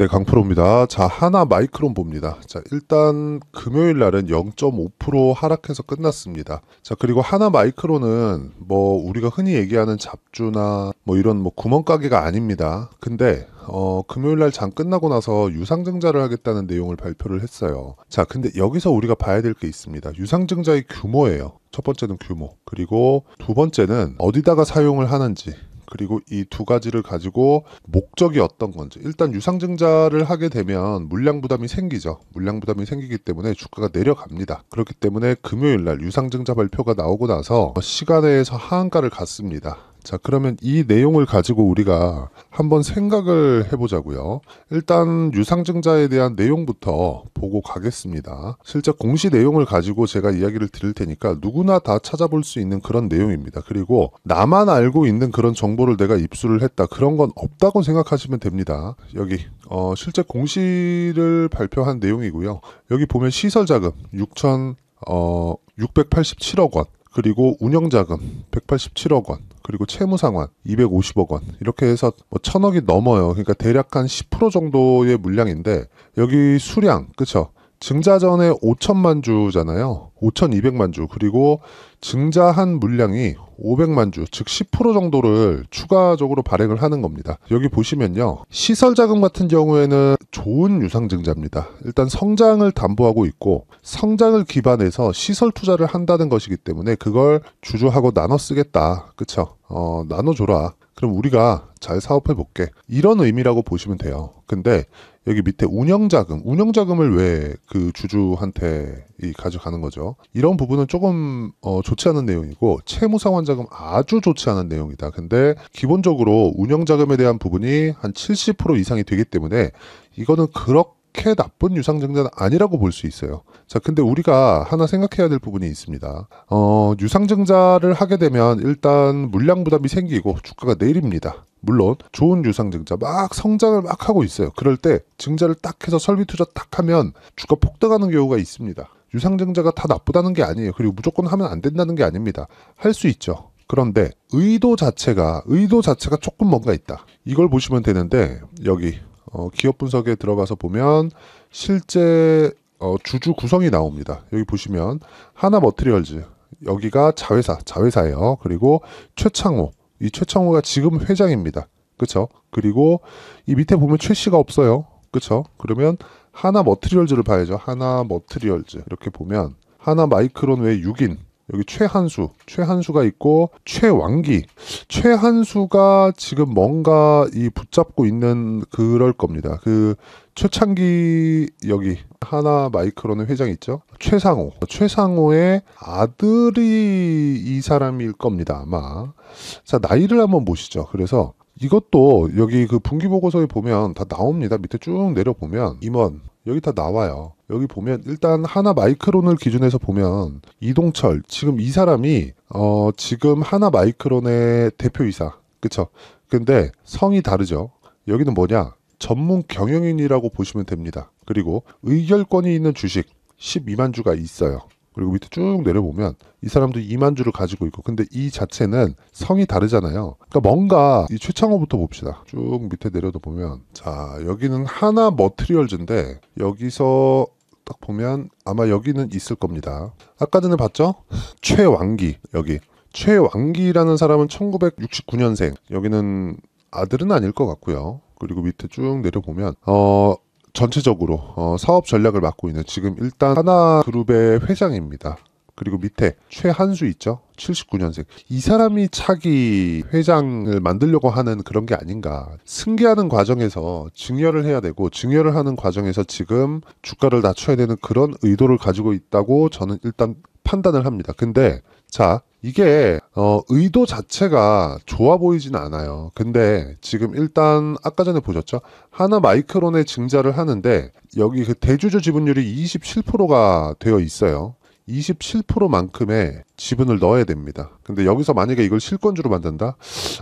네, 강프로입니다. 자, 하나 마이크론 봅니다. 자, 일단 금요일 날은 0.5% 하락해서 끝났습니다. 자, 그리고 하나 마이크론은 뭐 우리가 흔히 얘기하는 잡주나 뭐 이런 뭐 구멍가게가 아닙니다. 근데 어, 금요일 날 장 끝나고 나서 유상증자를 하겠다는 내용을 발표를 했어요. 자, 근데 여기서 우리가 봐야 될 게 있습니다. 유상증자의 규모예요. 첫 번째는 규모, 그리고 두 번째는 어디다가 사용을 하는지, 그리고 이 두 가지를 가지고 목적이 어떤 건지 일단 유상증자를 하게 되면 물량 부담이 생기죠. 물량 부담이 생기기 때문에 주가가 내려갑니다. 그렇기 때문에 금요일 날 유상증자 발표가 나오고 나서 시간에서 하한가를 갔습니다. 자, 그러면 이 내용을 가지고 우리가 한번 생각을 해보자고요. 일단 유상증자에 대한 내용부터 보고 가겠습니다. 실제 공시 내용을 가지고 제가 이야기를 드릴 테니까 누구나 다 찾아볼 수 있는 그런 내용입니다. 그리고 나만 알고 있는 그런 정보를 내가 입수를 했다 그런 건 없다고 생각하시면 됩니다. 여기 어, 실제 공시를 발표한 내용이고요. 여기 보면 시설 자금 6 687억 어, 원 그리고 운영자금 187억 원, 그리고 채무상환 250억 원 이렇게 해서 뭐 천억이 넘어요. 그러니까 대략 한 10% 정도의 물량인데 여기 수량 그쵸? 증자전에 5천만 주잖아요. 5,200만 주. 그리고 증자한 물량이 500만 주, 즉 10% 정도를 추가적으로 발행을 하는 겁니다. 여기 보시면요. 시설 자금 같은 경우에는 좋은 유상 증자입니다. 일단 성장을 담보하고 있고 성장을 기반해서 시설 투자를 한다는 것이기 때문에 그걸 주주하고 나눠 쓰겠다. 그쵸? 어, 나눠 줘라. 그럼 우리가 잘 사업해 볼게. 이런 의미라고 보시면 돼요. 근데 여기 밑에 운영자금, 운영자금을 왜 그 주주한테 이 가져가는 거죠? 이런 부분은 조금 어, 좋지 않은 내용이고 채무상환자금 아주 좋지 않은 내용이다. 근데 기본적으로 운영자금에 대한 부분이 한 70% 이상이 되기 때문에 이거는 그렇게 나쁜 유상증자는 아니라고 볼 수 있어요. 자, 근데 우리가 하나 생각해야 될 부분이 있습니다. 어, 유상증자를 하게 되면 일단 물량 부담이 생기고 주가가 내립니다. 물론 좋은 유상 증자 막 성장을 막 하고 있어요. 그럴 때 증자를 딱 해서 설비 투자 딱 하면 주가 폭등하는 경우가 있습니다. 유상 증자가 다 나쁘다는 게 아니에요. 그리고 무조건 하면 안 된다는 게 아닙니다. 할 수 있죠. 그런데 의도 자체가 의도 자체가 조금 뭔가 있다. 이걸 보시면 되는데 여기 어, 기업 분석에 들어가서 보면 실제 어, 주주 구성이 나옵니다. 여기 보시면 하나 머트리얼즈 여기가 자회사 자회사예요. 그리고 최창호 이 최창호가 지금 회장입니다. 그렇 그리고 이 밑에 보면 최씨가 없어요. 그렇 그러면 하나 머트리얼즈를 봐야죠. 하나 머트리얼즈 이렇게 보면 하나 마이크론 외 6인 여기 최한수, 최한수가 있고 최왕기, 최한수가 지금 뭔가 이 붙잡고 있는 그럴 겁니다. 그 최창기 여기 하나 마이크로는 회장 있죠. 최상호, 최상호의 아들이 이 사람일 겁니다. 아마 자 나이를 한번 보시죠. 그래서 이것도 여기 그 분기보고서에 보면 다 나옵니다. 밑에 쭉 내려보면 임원 여기 다 나와요. 여기 보면 일단 하나 마이크론을 기준해서 보면 이동철 지금 이 사람이 어 지금 하나 마이크론의 대표이사 그쵸? 근데 성이 다르죠. 여기는 뭐냐? 전문 경영인이라고 보시면 됩니다. 그리고 의결권이 있는 주식 12만 주가 있어요. 그리고 밑에 쭉 내려보면 이 사람도 이만 주를 가지고 있고 근데 이 자체는 성이 다르잖아요. 그러니까 뭔가 이 최창호부터 봅시다. 쭉 밑에 내려다 보면 자 여기는 하나 머트리얼즈인데 여기서 딱 보면 아마 여기는 있을 겁니다. 아까 전에 봤죠? 최왕기 여기 최왕기라는 사람은 1969년생 여기는 아들은 아닐 것 같고요. 그리고 밑에 쭉 내려보면 어 전체적으로 어, 사업 전략을 맡고 있는 지금 일단 하나 그룹의 회장입니다. 그리고 밑에 최한수 있죠? 79년생. 이 사람이 차기 회장을 만들려고 하는 그런 게 아닌가. 승계하는 과정에서 증여를 해야 되고 증여를 하는 과정에서 지금 주가를 낮춰야 되는 그런 의도를 가지고 있다고 저는 일단 판단을 합니다. 근데 자, 이게 어, 의도 자체가 좋아 보이진 않아요. 근데 지금 일단 아까 전에 보셨죠? 하나 마이크론의 증자를 하는데 여기 그 대주주 지분율이 27%가 되어 있어요. 27%만큼의 지분을 넣어야 됩니다. 근데 여기서 만약에 이걸 실권주로 만든다?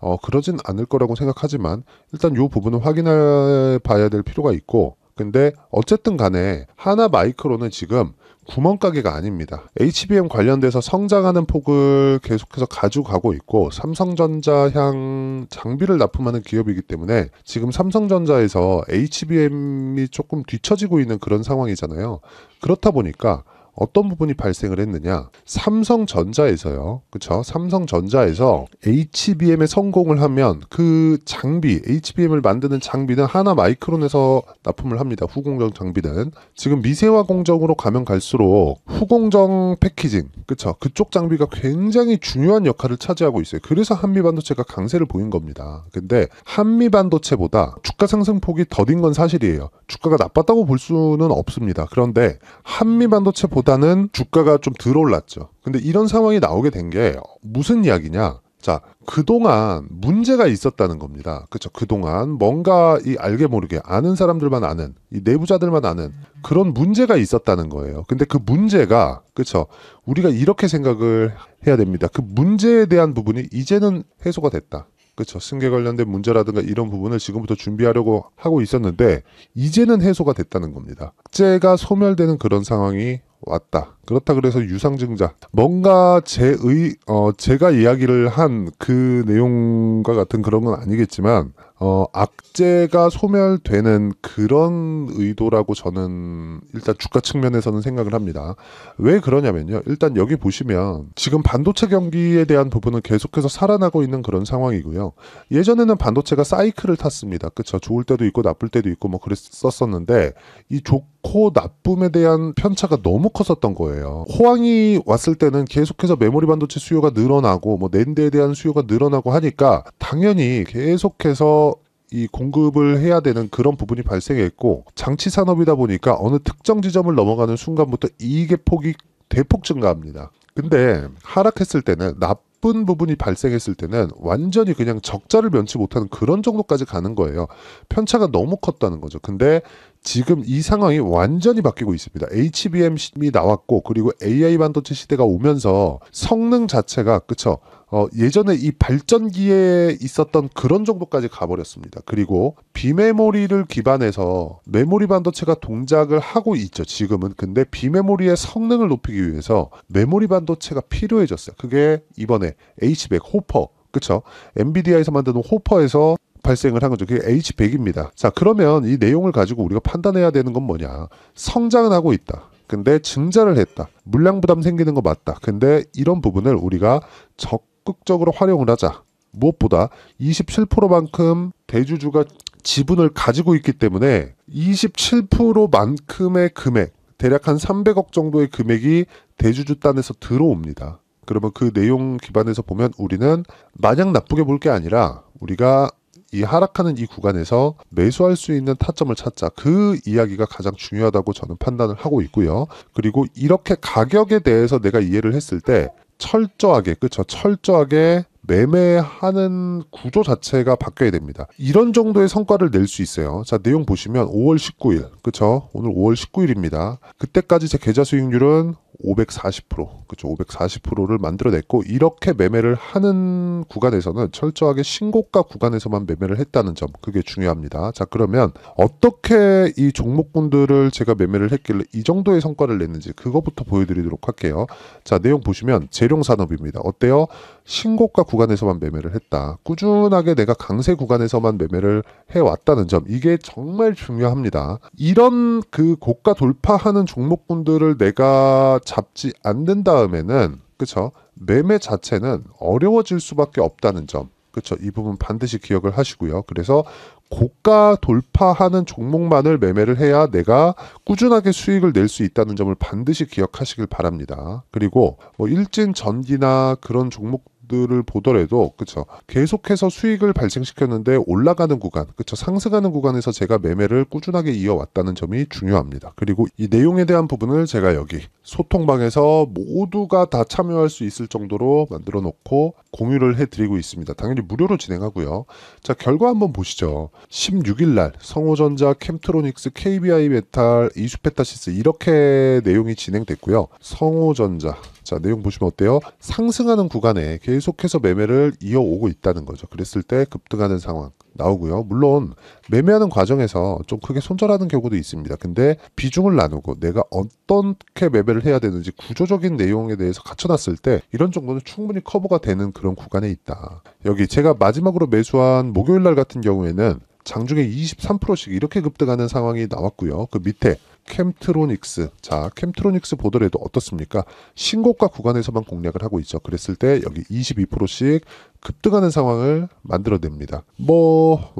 어, 그러진 않을 거라고 생각하지만 일단 요 부분은 확인해 봐야 될 필요가 있고 근데 어쨌든 간에 하나 마이크론은 지금 구멍가게가 아닙니다. HBM 관련돼서 성장하는 폭을 계속해서 가지고 가고 있고 삼성전자 향 장비를 납품하는 기업이기 때문에 지금 삼성전자에서 HBM이 조금 뒤처지고 있는 그런 상황이잖아요. 그렇다 보니까 어떤 부분이 발생을 했느냐? 삼성전자에서요. 그쵸 삼성전자에서 HBM에 성공을 하면 그 장비, HBM을 만드는 장비는 하나 마이크론에서 납품을 합니다. 후공정 장비는 지금 미세화 공정으로 가면 갈수록 후공정 패키징, 그쵸 그쪽 장비가 굉장히 중요한 역할을 차지하고 있어요. 그래서 한미 반도체가 강세를 보인 겁니다. 근데 한미 반도체보다 주가 상승폭이 더딘 건 사실이에요. 주가가 나빴다고 볼 수는 없습니다. 그런데 한미 반도체보다는 주가가 좀덜 올랐죠. 근데 이런 상황이 나오게 된 게 무슨 이야기냐? 자, 그동안 문제가 있었다는 겁니다. 그쵸 그동안 뭔가 이 알게 모르게 아는 사람들만 아는 이 내부자들만 아는 그런 문제가 있었다는 거예요. 근데 그 문제가 그쵸 우리가 이렇게 생각을 해야 됩니다. 그 문제에 대한 부분이 이제는 해소가 됐다. 그렇죠. 승계 관련된 문제라든가 이런 부분을 지금부터 준비하려고 하고 있었는데 이제는 해소가 됐다는 겁니다. 학제가 소멸되는 그런 상황이 왔다. 그렇다 그래서 유상증자 뭔가 제의 어 제가 이야기를 한 그 내용과 같은 그런 건 아니겠지만 어, 악재가 소멸되는 그런 의도라고 저는 일단 주가 측면에서는 생각을 합니다. 왜 그러냐면요. 일단 여기 보시면 지금 반도체 경기에 대한 부분은 계속해서 살아나고 있는 그런 상황이고요. 예전에는 반도체가 사이클을 탔습니다. 그쵸. 좋을 때도 있고 나쁠 때도 있고 뭐 그랬었었는데 이 좋고 나쁨에 대한 편차가 너무 컸었던 거예요. 호황이 왔을 때는 계속해서 메모리 반도체 수요가 늘어나고 뭐 낸드에 대한 수요가 늘어나고 하니까 당연히 계속해서 이 공급을 해야 되는 그런 부분이 발생했고 장치 산업이다 보니까 어느 특정 지점을 넘어가는 순간부터 이익의 폭이 대폭 증가합니다. 근데 하락했을 때는 나쁜 부분이 발생했을 때는 완전히 그냥 적자를 면치 못하는 그런 정도까지 가는 거예요. 편차가 너무 컸다는 거죠. 근데 지금 이 상황이 완전히 바뀌고 있습니다. HBM이 나왔고 그리고 AI 반도체 시대가 오면서 성능 자체가 그쵸 어, 예전에 이 발전기에 있었던 그런 정도까지 가버렸습니다. 그리고 비메모리를 기반해서 메모리 반도체가 동작을 하고 있죠. 지금은 근데 비메모리의 성능을 높이기 위해서 메모리 반도체가 필요해졌어요. 그게 이번에 H100 호퍼 그쵸? 엔비디아에서 만드는 호퍼에서 발생을 한 거죠. 그게 H100입니다. 자, 그러면 이 내용을 가지고 우리가 판단해야 되는 건 뭐냐? 성장은 하고 있다. 근데 증자를 했다. 물량 부담 생기는 거 맞다. 근데 이런 부분을 우리가 적 적극적으로 활용을 하자. 무엇보다 27%만큼 대주주가 지분을 가지고 있기 때문에 27%만큼의 금액, 대략 한 300억 정도의 금액이 대주주 단에서 들어옵니다. 그러면 그 내용 기반에서 보면 우리는 마냥 나쁘게 볼 게 아니라 우리가 이 하락하는 이 구간에서 매수할 수 있는 타점을 찾자 그 이야기가 가장 중요하다고 저는 판단을 하고 있고요. 그리고 이렇게 가격에 대해서 내가 이해를 했을 때 철저하게 그쵸 철저하게 매매하는 구조 자체가 바뀌어야 됩니다. 이런 정도의 성과를 낼 수 있어요. 자, 내용 보시면 5월 19일. 그쵸? 오늘 5월 19일입니다. 그때까지 제 계좌 수익률은 540% 그렇죠. 540%를 만들어냈고 이렇게 매매를 하는 구간에서는 철저하게 신고가 구간에서만 매매를 했다는 점 그게 중요합니다. 자 그러면 어떻게 이 종목군들을 제가 매매를 했길래 이 정도의 성과를 냈는지 그것부터 보여드리도록 할게요. 자 내용 보시면 재룡산업입니다. 어때요? 신고가 구간에서만 매매를 했다. 꾸준하게 내가 강세 구간에서만 매매를 해왔다는 점, 이게 정말 중요합니다. 이런 그 고가 돌파하는 종목분들을 내가 잡지 않는 다음에는, 그쵸? 매매 자체는 어려워질 수밖에 없다는 점. 그쵸이 부분 반드시 기억을 하시고요. 그래서 고가 돌파하는 종목만을 매매를 해야 내가 꾸준하게 수익을 낼 수 있다는 점을 반드시 기억하시길 바랍니다. 그리고 뭐 일진 전기나 그런 종목 들을 보더라도 그쵸 계속해서 수익을 발생시켰는데 올라가는 구간 그쵸 상승하는 구간에서 제가 매매를 꾸준하게 이어왔다는 점이 중요합니다 그리고 이 내용에 대한 부분을 제가 여기 소통방에서 모두가 다 참여할 수 있을 정도로 만들어 놓고 공유를 해드리고 있습니다 당연히 무료로 진행하고요 자 결과 한번 보시죠 16일날 성호전자 캠트로닉스 KBI 메탈 이수페타시스 이렇게 내용이 진행됐고요 성호전자 자, 내용 보시면 어때요? 상승하는 구간에 계속해서 매매를 이어오고 있다는 거죠. 그랬을 때 급등하는 상황 나오고요. 물론 매매하는 과정에서 좀 크게 손절하는 경우도 있습니다. 근데 비중을 나누고 내가 어떻게 매매를 해야 되는지 구조적인 내용에 대해서 갖춰놨을 때 이런 정도는 충분히 커버가 되는 그런 구간에 있다. 여기 제가 마지막으로 매수한 목요일 날 같은 경우에는 장중에 23%씩 이렇게 급등하는 상황이 나왔고요. 그 밑에 캠트로닉스. 자, 캠트로닉스 보더라도 어떻습니까? 신고가 구간에서만 공략을 하고 있죠. 그랬을 때 여기 22%씩 급등하는 상황을 만들어냅니다. 뭐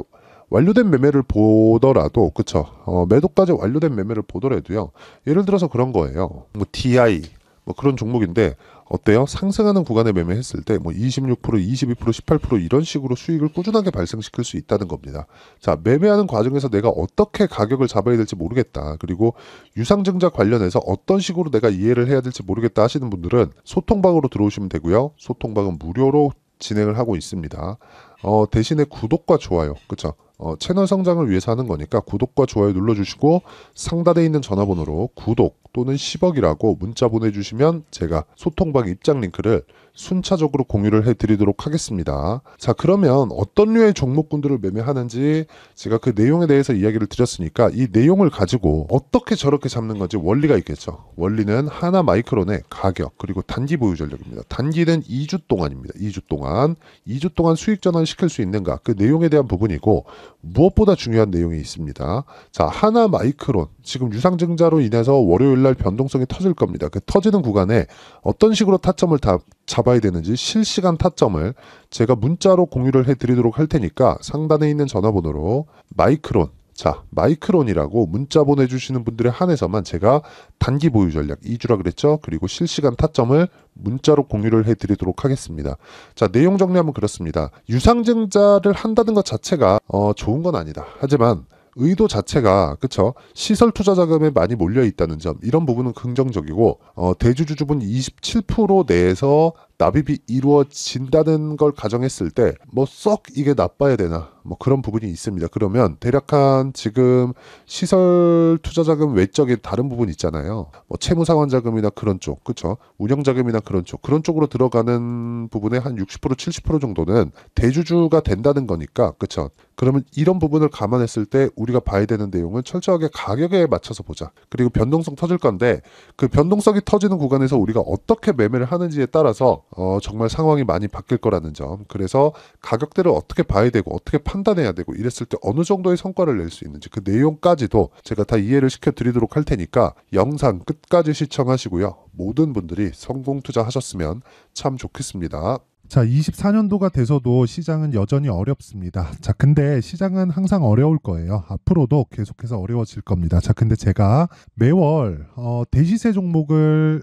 완료된 매매를 보더라도 그쵸 어, 매도까지 완료된 매매를 보더라도요 예를 들어서 그런 거예요 뭐 DI 뭐 그런 종목인데 어때요? 상승하는 구간에 매매했을 때 뭐 26%, 22%, 18% 이런 식으로 수익을 꾸준하게 발생시킬 수 있다는 겁니다. 자, 매매하는 과정에서 내가 어떻게 가격을 잡아야 될지 모르겠다. 그리고 유상증자 관련해서 어떤 식으로 내가 이해를 해야 될지 모르겠다 하시는 분들은 소통방으로 들어오시면 되고요. 소통방은 무료로 진행을 하고 있습니다. 어, 대신에 구독과 좋아요, 그쵸 어, 채널 성장을 위해서 하는 거니까 구독과 좋아요 눌러주시고 상단에 있는 전화번호로 구독 또는 10억이라고 문자 보내주시면 제가 소통방 입장 링크를 순차적으로 공유를 해드리도록 하겠습니다. 자 그러면 어떤 류의 종목군들을 매매하는지 제가 그 내용에 대해서 이야기를 드렸으니까 이 내용을 가지고 어떻게 저렇게 잡는 건지 원리가 있겠죠. 원리는 하나 마이크론의 가격 그리고 단기 보유 전략입니다. 단기는 2주 동안입니다. 2주 동안 2주 동안 수익 전환 시킬 수 있는가 그 내용에 대한 부분이고 무엇보다 중요한 내용이 있습니다. 자 하나 마이크론 지금 유상증자로 인해서 월요일 날 변동성이 터질 겁니다. 그 터지는 구간에 어떤 식으로 타점을 다 잡아야 되는지 실시간 타점을 제가 문자로 공유를 해드리도록 할 테니까 상단에 있는 전화번호로 마이크론 자, 마이크론이라고 문자 보내주시는 분들의 한해서만 제가 단기 보유 전략 2주라 그랬죠? 그리고 실시간 타점을 문자로 공유를 해드리도록 하겠습니다. 자, 내용 정리하면 그렇습니다. 유상증자를 한다는 것 자체가 어, 좋은 건 아니다. 하지만 의도 자체가 그쵸 시설 투자 자금에 많이 몰려 있다는 점 이런 부분은 긍정적이고 어, 대주주 주분 27% 내에서 납입이 이루어진다는 걸 가정했을 때 뭐 썩 이게 나빠야 되나 뭐 그런 부분이 있습니다. 그러면 대략 한 지금 시설 투자 자금 외적인 다른 부분 있잖아요. 뭐 채무 상환 자금이나 그런 쪽, 그쵸 운영 자금이나 그런 쪽, 그런 쪽으로 들어가는 부분의 한 60% 70% 정도는 대주주가 된다는 거니까, 그쵸 그러면 이런 부분을 감안했을 때 우리가 봐야 되는 내용은 철저하게 가격에 맞춰서 보자. 그리고 변동성 터질 건데 그 변동성이 터지는 구간에서 우리가 어떻게 매매를 하는지에 따라서 어, 정말 상황이 많이 바뀔 거라는 점. 그래서 가격대를 어떻게 봐야 되고 어떻게 파 판단해야 되고 이랬을 때 어느 정도의 성과를 낼 수 있는지 그 내용까지도 제가 다 이해를 시켜드리도록 할 테니까 영상 끝까지 시청하시고요. 모든 분들이 성공 투자하셨으면 참 좋겠습니다. 자, 24년도가 돼서도 시장은 여전히 어렵습니다. 자, 근데 시장은 항상 어려울 거예요. 앞으로도 계속해서 어려워질 겁니다. 자, 근데 제가 매월 어, 대시세 종목을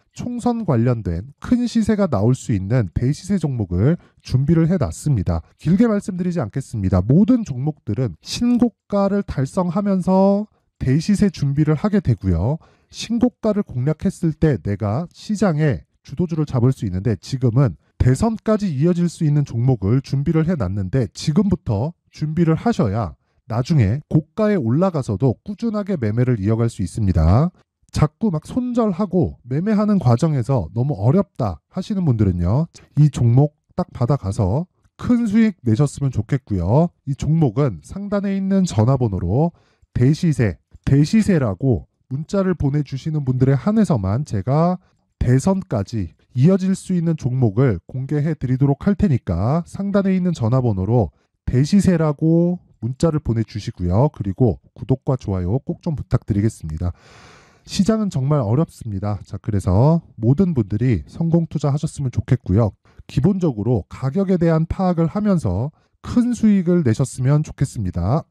총선 관련된 큰 시세가 나올 수 있는 대시세 종목을 준비를 해놨습니다. 길게 말씀드리지 않겠습니다. 모든 종목들은 신고가를 달성하면서 대시세 준비를 하게 되고요. 신고가를 공략했을 때 내가 시장에 주도주를 잡을 수 있는데 지금은 대선까지 이어질 수 있는 종목을 준비를 해놨는데 지금부터 준비를 하셔야 나중에 고가에 올라가서도 꾸준하게 매매를 이어갈 수 있습니다. 자꾸 막 손절하고 매매하는 과정에서 너무 어렵다 하시는 분들은요. 이 종목 딱 받아가서 큰 수익 내셨으면 좋겠고요. 이 종목은 상단에 있는 전화번호로 대시세, 대시세라고 문자를 보내주시는 분들의 한해서만 제가 대선까지 이어질 수 있는 종목을 공개해 드리도록 할 테니까 상단에 있는 전화번호로 대시세라고 문자를 보내주시고요. 그리고 구독과 좋아요 꼭 좀 부탁드리겠습니다. 시장은 정말 어렵습니다. 자, 그래서 모든 분들이 성공 투자하셨으면 좋겠고요. 기본적으로 가격에 대한 파악을 하면서 큰 수익을 내셨으면 좋겠습니다.